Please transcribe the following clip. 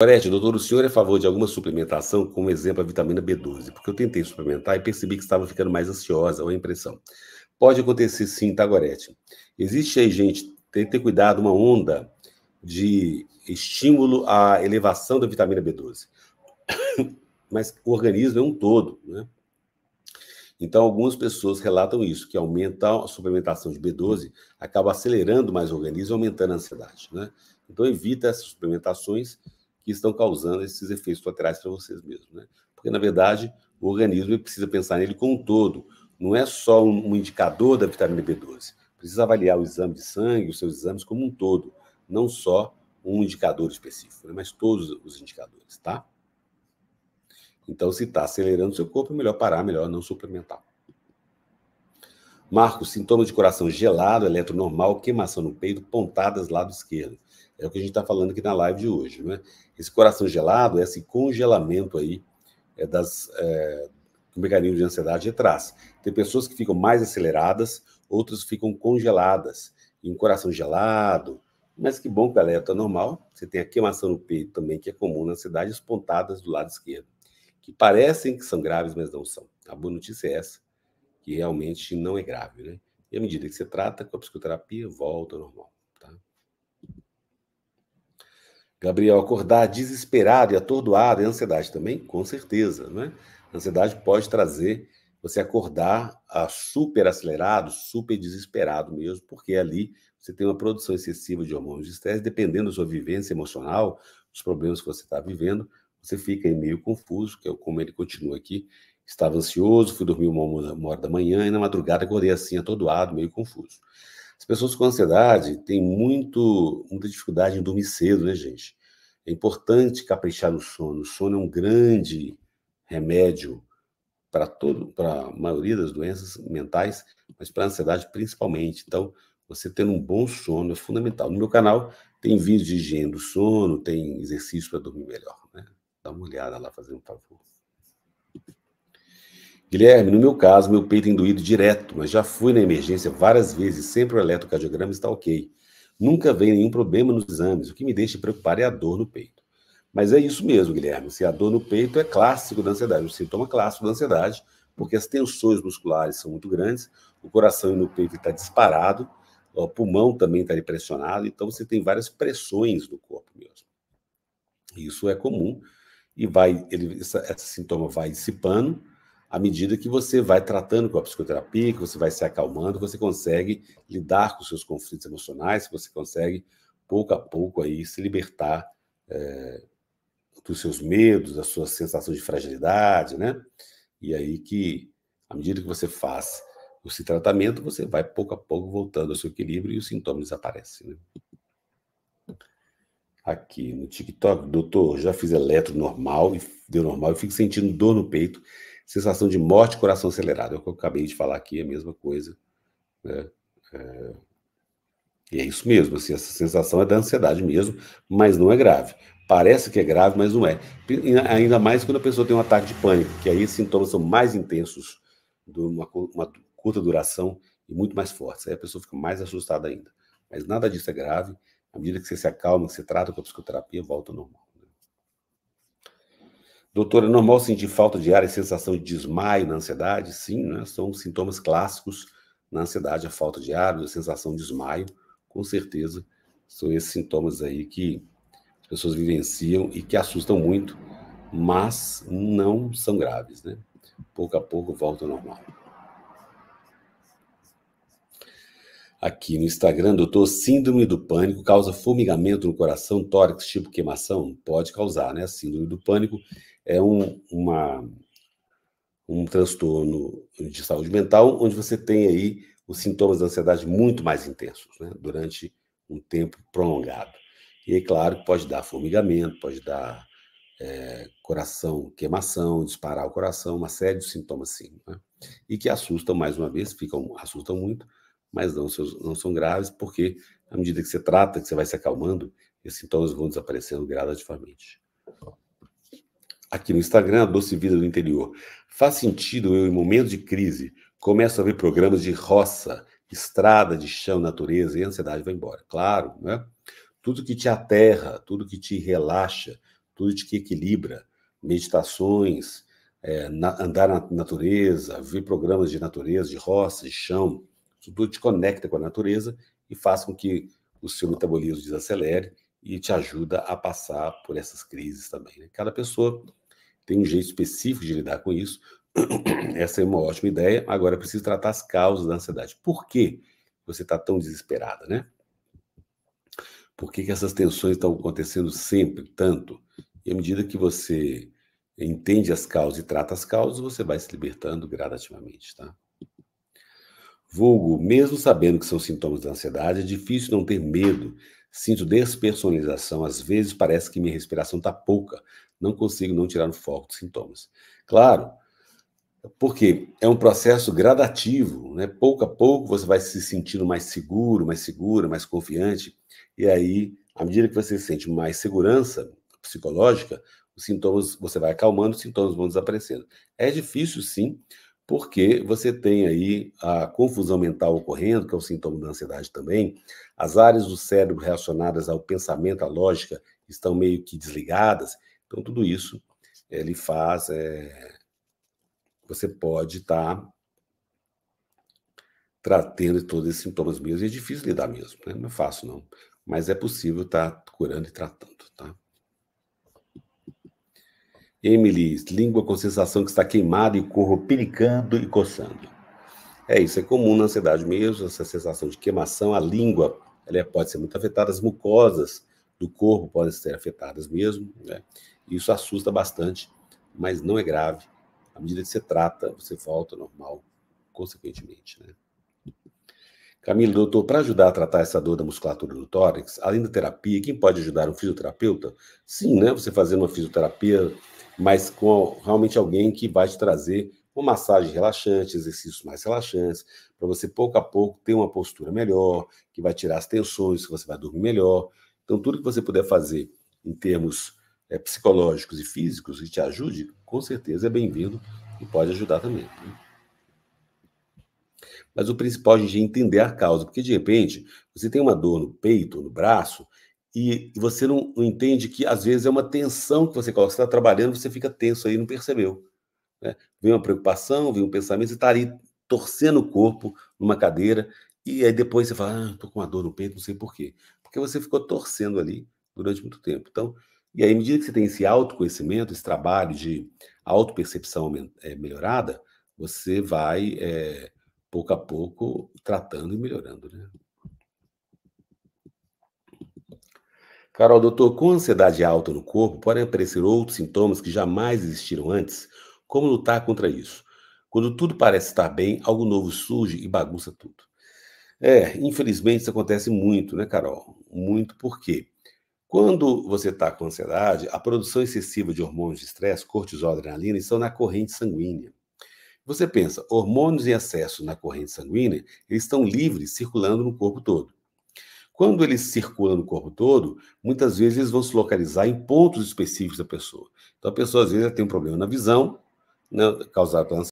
Gorete, doutor, o senhor é a favor de alguma suplementação, como exemplo a vitamina B12? Porque eu tentei suplementar e percebi que estava ficando mais ansiosa ou a impressão. Pode acontecer sim, tá, Gorete? Existe aí, gente, tem que ter cuidado, uma onda de estímulo à elevação da vitamina B12. Mas o organismo é um todo, né? Então, algumas pessoas relatam isso, que aumentar a suplementação de B12 acaba acelerando mais o organismo, aumentando a ansiedade, né? Então, evita essas suplementações que estão causando esses efeitos colaterais para vocês mesmos, né? Porque, na verdade, o organismo precisa pensar nele como um todo, não é só um indicador da vitamina B12. Precisa avaliar o exame de sangue, os seus exames como um todo, não só um indicador específico, né? mas todos os indicadores, tá? Então, se está acelerando o seu corpo, é melhor parar, melhor não suplementar. Marcos, sintoma de coração gelado, eletro normal, queimação no peito, pontadas lado esquerdo. É o que a gente está falando aqui na live de hoje, né? Esse coração gelado, esse congelamento aí é das, é, mecanismo de ansiedade traz. Tem pessoas que ficam mais aceleradas, outras ficam congeladas, em coração gelado. Mas que bom que a galera está normal. Você tem a queimação no peito também, que é comum na ansiedade, as pontadas do lado esquerdo, que parecem que são graves, mas não são. A boa notícia é essa, que realmente não é grave, né? E à medida que você trata com a psicoterapia, volta ao normal. Gabriel, acordar desesperado e atordoado é ansiedade também? Com certeza, né? ansiedade pode trazer você acordar ah, super acelerado, super desesperado mesmo, porque é ali você tem uma produção excessiva de hormônios de estresse, dependendo da sua vivência emocional, dos problemas que você está vivendo, você fica meio confuso, que é como ele continua aqui. Estava ansioso, fui dormir uma hora da manhã e na madrugada acordei assim, atordoado, meio confuso. As pessoas com ansiedade têm muito, muita dificuldade em dormir cedo, né, gente? É importante caprichar no sono. O sono é um grande remédio para todo, para a maioria das doenças mentais, mas para a ansiedade principalmente. Então, você tendo um bom sono é fundamental. No meu canal tem vídeo de higiene do sono, tem exercício para dormir melhor. Né? Dá uma olhada lá, fazendo um favor. Guilherme, no meu caso, meu peito tem é doído direto, mas já fui na emergência várias vezes, sempre o eletrocardiograma está ok. Nunca veio nenhum problema nos exames, o que me deixa preocupar é a dor no peito. Mas é isso mesmo, Guilherme, se a dor no peito é clássico da ansiedade, um sintoma clássico da ansiedade, porque as tensões musculares são muito grandes, o coração no peito está disparado, o pulmão também está pressionado, então você tem várias pressões no corpo mesmo. Isso é comum e vai, ele, essa, esse sintoma vai dissipando, à medida que você vai tratando com a psicoterapia, que você vai se acalmando, você consegue lidar com seus conflitos emocionais, você consegue, pouco a pouco, aí, se libertar é, dos seus medos, das suas sensações de fragilidade, né? E aí que, à medida que você faz esse tratamento, você vai, pouco a pouco, voltando ao seu equilíbrio e os sintomas desaparecem, né? Aqui no TikTok, doutor, já fiz eletro normal, e deu normal, eu fico sentindo dor no peito sensação de morte, coração acelerado. É o que eu acabei de falar aqui, é a mesma coisa. Né? É... E é isso mesmo, assim, essa sensação é da ansiedade mesmo, mas não é grave. Parece que é grave, mas não é. Ainda mais quando a pessoa tem um ataque de pânico, que aí os sintomas são mais intensos, de uma, uma curta duração e muito mais fortes. Aí a pessoa fica mais assustada ainda. Mas nada disso é grave. À medida que você se acalma, que você trata com a psicoterapia, volta ao normal. Doutora, é normal sentir falta de ar e sensação de desmaio na ansiedade? Sim, né? São sintomas clássicos na ansiedade, a falta de ar, a sensação de desmaio. Com certeza, são esses sintomas aí que as pessoas vivenciam e que assustam muito, mas não são graves, né? Pouco a pouco volta ao normal. aqui no Instagram, doutor, síndrome do pânico causa formigamento no coração, tórax, tipo queimação? Pode causar, né? Síndrome do pânico é um, uma, um transtorno de saúde mental onde você tem aí os sintomas da ansiedade muito mais intensos, né? durante um tempo prolongado. E é claro que pode dar formigamento, pode dar é, coração, queimação, disparar o coração, uma série de sintomas sim. Né? E que assustam, mais uma vez, ficam, assustam muito, mas não, não são graves, porque à medida que você trata, que você vai se acalmando, esses sintomas vão desaparecendo gradativamente aqui no Instagram, a Doce Vida do Interior. Faz sentido eu, em momentos de crise, começo a ver programas de roça, estrada de chão, natureza, e a ansiedade vai embora. Claro, né? Tudo que te aterra, tudo que te relaxa, tudo que te equilibra, meditações, é, na, andar na natureza, ver programas de natureza, de roça, de chão, tudo te conecta com a natureza e faz com que o seu metabolismo desacelere e te ajuda a passar por essas crises também. Né? Cada pessoa tem um jeito específico de lidar com isso. Essa é uma ótima ideia. Agora é preciso tratar as causas da ansiedade. Por que você está tão desesperada, né? Por que, que essas tensões estão acontecendo sempre tanto? E à medida que você entende as causas e trata as causas, você vai se libertando gradativamente, tá? Vulgo, mesmo sabendo que são sintomas da ansiedade, é difícil não ter medo. Sinto despersonalização, às vezes parece que minha respiração está pouca, não consigo não tirar o foco dos sintomas. Claro, porque é um processo gradativo, né? Pouco a pouco você vai se sentindo mais seguro, mais segura, mais confiante, e aí, à medida que você sente mais segurança psicológica, os sintomas você vai acalmando, os sintomas vão desaparecendo. É difícil, sim, porque você tem aí a confusão mental ocorrendo, que é um sintoma da ansiedade também. As áreas do cérebro relacionadas ao pensamento, à lógica, estão meio que desligadas. Então, tudo isso ele faz. É... Você pode estar tá tratando todos esses sintomas mesmo. E é difícil lidar mesmo, né? não é fácil, não. Mas é possível estar tá curando e tratando, tá? Emily, língua com sensação que está queimada e o corpo pericando e coçando. É isso, é comum na ansiedade mesmo, essa sensação de queimação. A língua ela pode ser muito afetada, as mucosas do corpo podem ser afetadas mesmo, né? Isso assusta bastante, mas não é grave. À medida que você trata, você volta ao normal, consequentemente. Né? Camila, doutor, para ajudar a tratar essa dor da musculatura do tórax, além da terapia, quem pode ajudar? Um fisioterapeuta? Sim, né? Você fazendo uma fisioterapia, mas com realmente alguém que vai te trazer uma massagem relaxante, exercícios mais relaxantes, para você pouco a pouco ter uma postura melhor, que vai tirar as tensões, que você vai dormir melhor. Então, tudo que você puder fazer em termos é, psicológicos e físicos que te ajude, com certeza é bem-vindo e pode ajudar também. Né? Mas o principal é a gente entender a causa, porque de repente você tem uma dor no peito, no braço, e, e você não, não, entende que às vezes é uma tensão que você coloca. Você está trabalhando, você fica tenso aí, não percebeu. Né? Vem uma preocupação, vem um pensamento, você está ali torcendo o corpo numa cadeira, e aí depois você fala, ah, estou com uma dor no peito, não sei por quê. Porque você ficou torcendo ali durante muito tempo. Então, e aí, à medida que você tem esse autoconhecimento, esse trabalho de autopercepção eh, melhorada, você vai, é, pouco a pouco, tratando e melhorando, né? Carol, doutor, com ansiedade alta no corpo, podem aparecer outros sintomas que jamais existiram antes? Como lutar contra isso? Quando tudo parece estar bem, algo novo surge e bagunça tudo. É, infelizmente isso acontece muito, né, Carol? Muito por quê? Quando você está com ansiedade, a produção excessiva de hormônios de estresse, cortisol, adrenalina, estão na corrente sanguínea. Você pensa, hormônios em excesso na corrente sanguínea, eles estão livres circulando no corpo todo. Quando eles circulam no corpo todo, muitas vezes eles vão se localizar em pontos específicos da pessoa. Então a pessoa às vezes tem um problema na visão, né, causado pela